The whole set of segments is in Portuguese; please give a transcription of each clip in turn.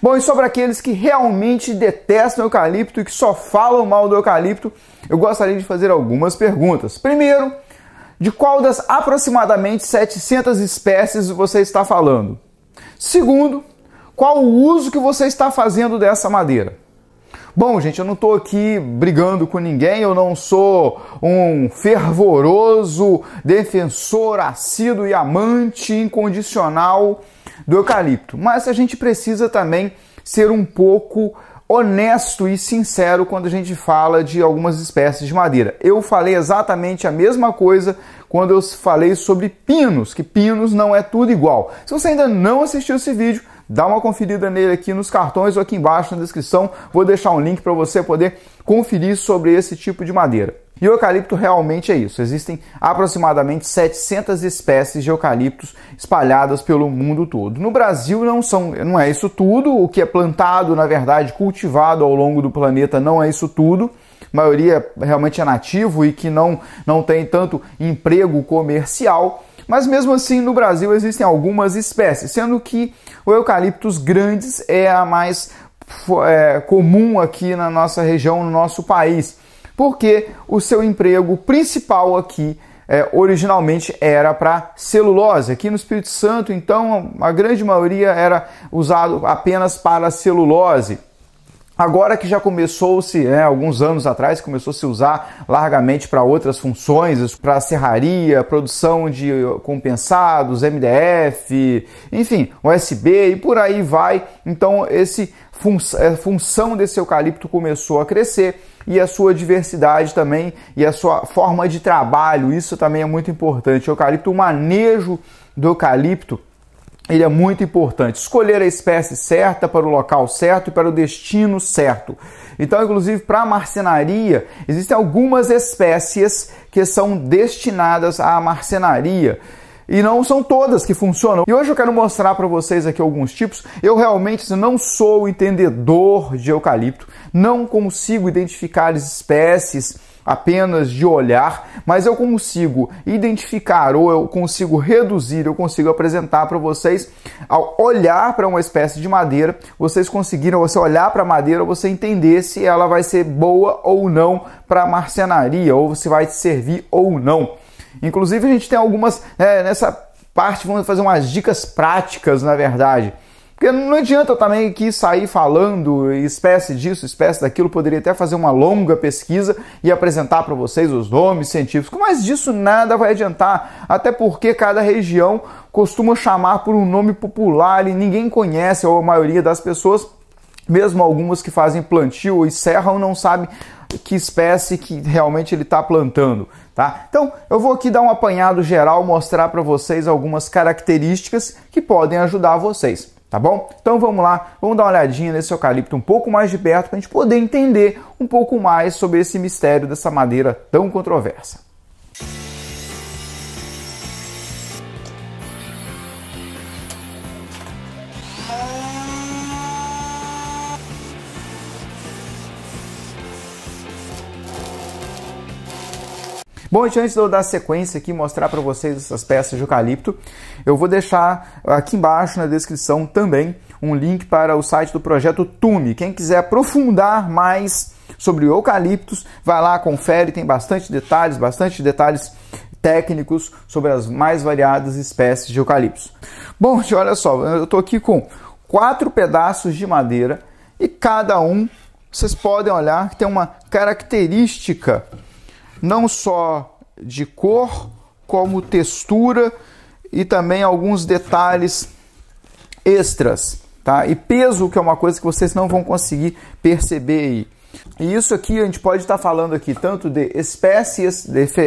Bom, e sobre aqueles que realmente detestam eucalipto e que só falam mal do eucalipto, eu gostaria de fazer algumas perguntas. Primeiro, de qual das aproximadamente 700 espécies você está falando? Segundo, qual o uso que você está fazendo dessa madeira? Bom, gente, eu não estou aqui brigando com ninguém, eu não sou um fervoroso defensor assíduo e amante incondicional do eucalipto. Mas a gente precisa também ser um pouco honesto e sincero quando a gente fala de algumas espécies de madeira. Eu falei exatamente a mesma coisa quando eu falei sobre pinos, que pinos não é tudo igual. Se você ainda não assistiu esse vídeo, dá uma conferida nele aqui nos cartões ou aqui embaixo na descrição, vou deixar um link para você poder conferir sobre esse tipo de madeira. E o eucalipto realmente é isso. Existem aproximadamente 700 espécies de eucaliptos espalhadas pelo mundo todo. No Brasil não são, não é isso tudo. O que é plantado, na verdade, cultivado ao longo do planeta não é isso tudo. A maioria realmente é nativo e que não, não tem tanto emprego comercial. Mas mesmo assim, no Brasil existem algumas espécies, sendo que o eucaliptus grandes é a mais é, comum aqui na nossa região, no nosso país porque o seu emprego principal aqui é, originalmente era para celulose. Aqui no Espírito Santo, então, a grande maioria era usado apenas para celulose. Agora que já começou-se, né, alguns anos atrás, começou -se a usar largamente para outras funções, para serraria, produção de compensados, MDF, enfim, USB e por aí vai. Então, esse fun é, função desse eucalipto começou a crescer e a sua diversidade também e a sua forma de trabalho. Isso também é muito importante. O eucalipto, o manejo do eucalipto ele é muito importante. Escolher a espécie certa para o local certo e para o destino certo. Então, inclusive, para a marcenaria, existem algumas espécies que são destinadas à marcenaria. E não são todas que funcionam. E hoje eu quero mostrar para vocês aqui alguns tipos. Eu realmente não sou entendedor de eucalipto, não consigo identificar as espécies apenas de olhar, mas eu consigo identificar ou eu consigo reduzir, eu consigo apresentar para vocês ao olhar para uma espécie de madeira, vocês conseguiram, você olhar para a madeira, você entender se ela vai ser boa ou não para marcenaria ou se vai te servir ou não. Inclusive, a gente tem algumas é, nessa parte, vamos fazer umas dicas práticas, na verdade. Porque não adianta também que sair falando espécie disso, espécie daquilo, poderia até fazer uma longa pesquisa e apresentar para vocês os nomes científicos, mas disso nada vai adiantar, até porque cada região costuma chamar por um nome popular e ninguém conhece, ou a maioria das pessoas, mesmo algumas que fazem plantio e serram, não sabem que espécie que realmente ele está plantando, tá? Então, eu vou aqui dar um apanhado geral, mostrar para vocês algumas características que podem ajudar vocês, tá bom? Então vamos lá, vamos dar uma olhadinha nesse eucalipto um pouco mais de perto para a gente poder entender um pouco mais sobre esse mistério dessa madeira tão controversa. Bom, gente, antes de eu dar sequência aqui mostrar para vocês essas peças de eucalipto, eu vou deixar aqui embaixo na descrição também um link para o site do projeto Tume. Quem quiser aprofundar mais sobre eucaliptos, vai lá, confere, tem bastante detalhes, bastante detalhes técnicos sobre as mais variadas espécies de eucaliptos. Bom, gente, olha só, eu estou aqui com quatro pedaços de madeira e cada um, vocês podem olhar, que tem uma característica não só de cor, como textura e também alguns detalhes extras, tá? E peso, que é uma coisa que vocês não vão conseguir perceber aí. E isso aqui a gente pode estar falando aqui tanto de espécies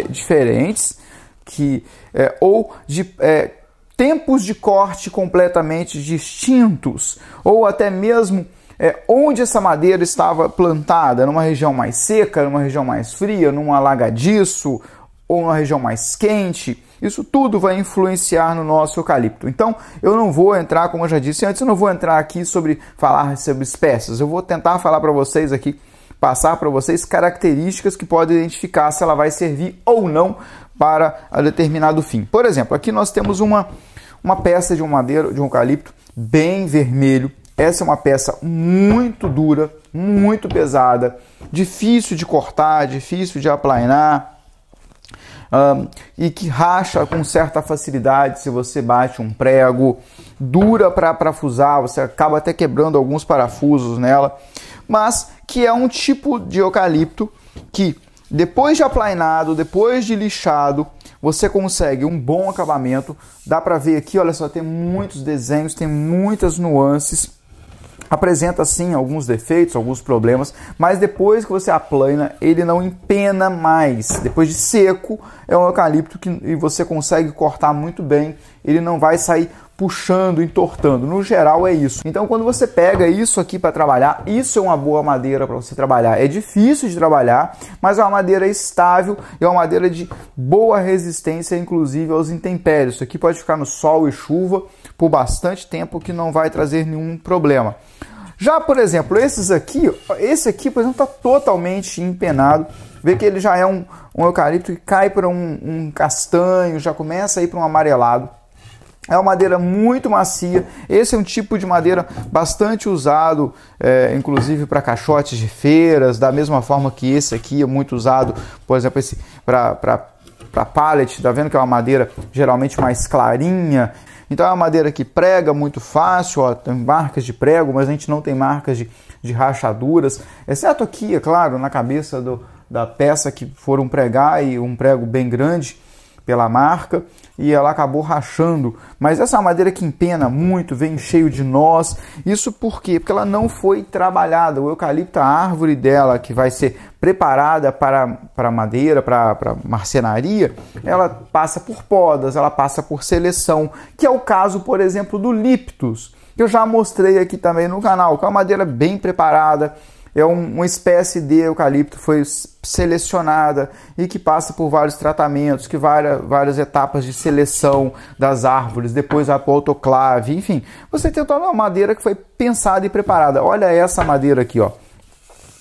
diferentes, que é, ou de é, tempos de corte completamente distintos, ou até mesmo é, onde essa madeira estava plantada, numa região mais seca, numa região mais fria, num alagadiço ou numa região mais quente. Isso tudo vai influenciar no nosso eucalipto. Então, eu não vou entrar, como eu já disse antes, eu não vou entrar aqui sobre falar sobre espécies. Eu vou tentar falar para vocês aqui, passar para vocês características que podem identificar se ela vai servir ou não para determinado fim. Por exemplo, aqui nós temos uma, uma peça de um madeiro, de um eucalipto bem vermelho, essa é uma peça muito dura, muito pesada, difícil de cortar, difícil de aplainar. Um, e que racha com certa facilidade se você bate um prego, dura para parafusar, você acaba até quebrando alguns parafusos nela, mas que é um tipo de eucalipto que depois de aplainado, depois de lixado, você consegue um bom acabamento. Dá para ver aqui, olha só, tem muitos desenhos, tem muitas nuances apresenta sim alguns defeitos, alguns problemas, mas depois que você aplana, ele não empena mais. Depois de seco, é um eucalipto que você consegue cortar muito bem, ele não vai sair puxando, entortando. No geral é isso. Então quando você pega isso aqui para trabalhar, isso é uma boa madeira para você trabalhar. É difícil de trabalhar, mas é uma madeira estável e é uma madeira de boa resistência, inclusive aos intempéries. Isso aqui pode ficar no sol e chuva por bastante tempo que não vai trazer nenhum problema. Já, por exemplo, esses aqui, esse aqui, por exemplo, está totalmente empenado. Vê que ele já é um, um eucalipto que cai para um, um castanho, já começa a ir para um amarelado. É uma madeira muito macia. Esse é um tipo de madeira bastante usado, é, inclusive para caixotes de feiras, da mesma forma que esse aqui é muito usado, por exemplo, para pallet. Tá vendo que é uma madeira geralmente mais clarinha. Então é uma madeira que prega muito fácil, ó, tem marcas de prego, mas a gente não tem marcas de, de rachaduras, exceto aqui, é claro, na cabeça do, da peça que foram pregar e um prego bem grande pela marca e ela acabou rachando. Mas essa madeira que empena muito, vem cheio de nós. Isso por quê? Porque ela não foi trabalhada. O eucalipto, a árvore dela que vai ser preparada para, para madeira, para, para marcenaria, ela passa por podas, ela passa por seleção, que é o caso, por exemplo, do liptus, que eu já mostrei aqui também no canal, que é uma madeira bem preparada é uma espécie de eucalipto foi selecionada e que passa por vários tratamentos, que várias, várias etapas de seleção das árvores, depois a autoclave, enfim. Você tem toda uma madeira que foi pensada e preparada. Olha essa madeira aqui, ó.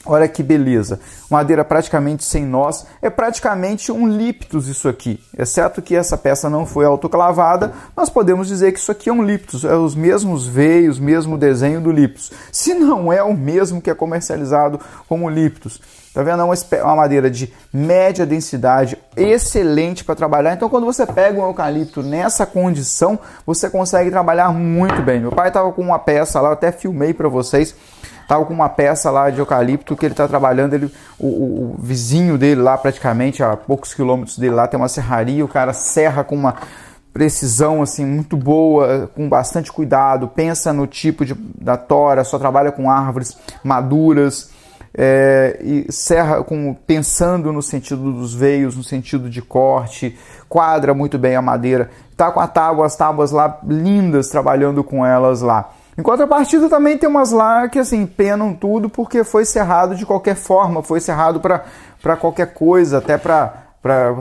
Olha que beleza. Madeira praticamente sem nós. É praticamente um liptus isso aqui. Exceto é que essa peça não foi autoclavada, nós podemos dizer que isso aqui é um liptus. É os mesmos veios, mesmo desenho do liptus. Se não é o mesmo que é comercializado como liptus. Tá vendo? É uma, uma madeira de média densidade, excelente para trabalhar. Então, quando você pega um eucalipto nessa condição, você consegue trabalhar muito bem. Meu pai tava com uma peça lá, eu até filmei para vocês. Tava com uma peça lá de eucalipto que ele tá trabalhando. Ele, o, o, o, vizinho dele lá, praticamente a poucos quilômetros dele lá, tem uma serraria. O cara serra com uma precisão assim muito boa, com bastante cuidado. Pensa no tipo de, da tora, só trabalha com árvores maduras é, e serra com, pensando no sentido dos veios, no sentido de corte, quadra muito bem a madeira, tá com a tábua, as tábuas lá lindas, trabalhando com elas lá. Em contrapartida, também tem umas lá que assim penam tudo porque foi cerrado de qualquer forma, foi cerrado para qualquer coisa, até para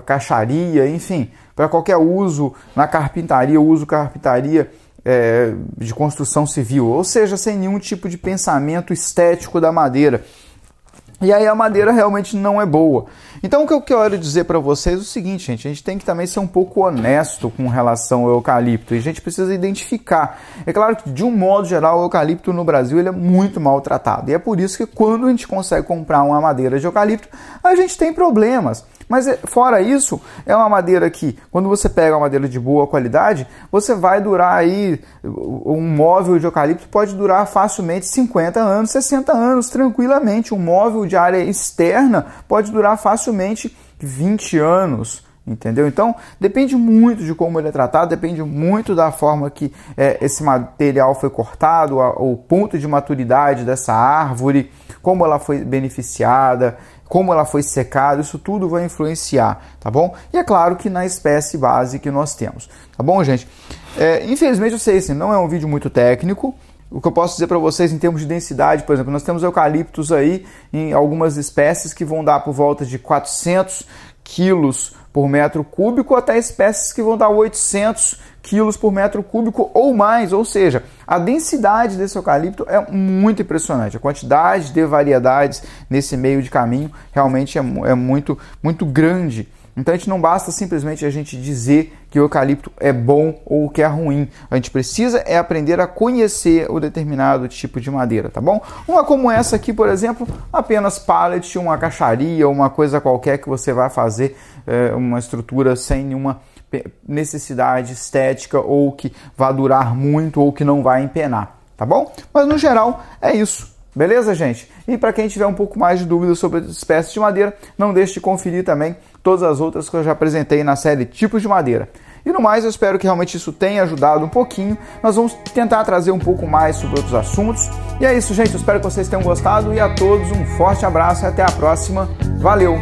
caixaria, enfim, para qualquer uso na carpintaria, uso carpintaria. É, de construção civil, ou seja, sem nenhum tipo de pensamento estético da madeira. E aí a madeira realmente não é boa. Então o que eu quero dizer para vocês é o seguinte, gente, a gente tem que também ser um pouco honesto com relação ao eucalipto e a gente precisa identificar. É claro que de um modo geral o eucalipto no Brasil ele é muito maltratado e é por isso que quando a gente consegue comprar uma madeira de eucalipto a gente tem problemas. Mas é, fora isso, é uma madeira que, quando você pega uma madeira de boa qualidade, você vai durar aí, uh, um móvel de eucalipto pode durar facilmente 50 anos, 60 anos, tranquilamente. Um móvel de área externa pode durar facilmente 20 anos entendeu? Então depende muito de como ele é tratado, depende muito da forma que é, esse material foi cortado, a, o ponto de maturidade dessa árvore, como ela foi beneficiada, como ela foi secada, isso tudo vai influenciar, tá bom? E é claro que na espécie base que nós temos, tá bom, gente? É, infelizmente, eu sei, assim, não é um vídeo muito técnico, o que eu posso dizer para vocês em termos de densidade, por exemplo, nós temos eucaliptos aí em algumas espécies que vão dar por volta de 400 quilos por metro cúbico até espécies que vão dar 800 quilos por metro cúbico ou mais, ou seja, a densidade desse eucalipto é muito impressionante. A quantidade de variedades nesse meio de caminho realmente é, é muito, muito grande. Então a gente não basta simplesmente a gente dizer que o eucalipto é bom ou que é ruim. A gente precisa é aprender a conhecer o determinado tipo de madeira, tá bom? Uma como essa aqui, por exemplo, apenas pallet, uma caixaria, uma coisa qualquer que você vai fazer é, uma estrutura sem nenhuma necessidade estética ou que vá durar muito ou que não vai empenar, tá bom? Mas no geral é isso. Beleza, gente? E para quem tiver um pouco mais de dúvidas sobre espécies de madeira, não deixe de conferir também todas as outras que eu já apresentei na série Tipos de Madeira. E no mais, eu espero que realmente isso tenha ajudado um pouquinho. Nós vamos tentar trazer um pouco mais sobre outros assuntos. E é isso, gente. Eu espero que vocês tenham gostado e a todos um forte abraço e até a próxima. Valeu!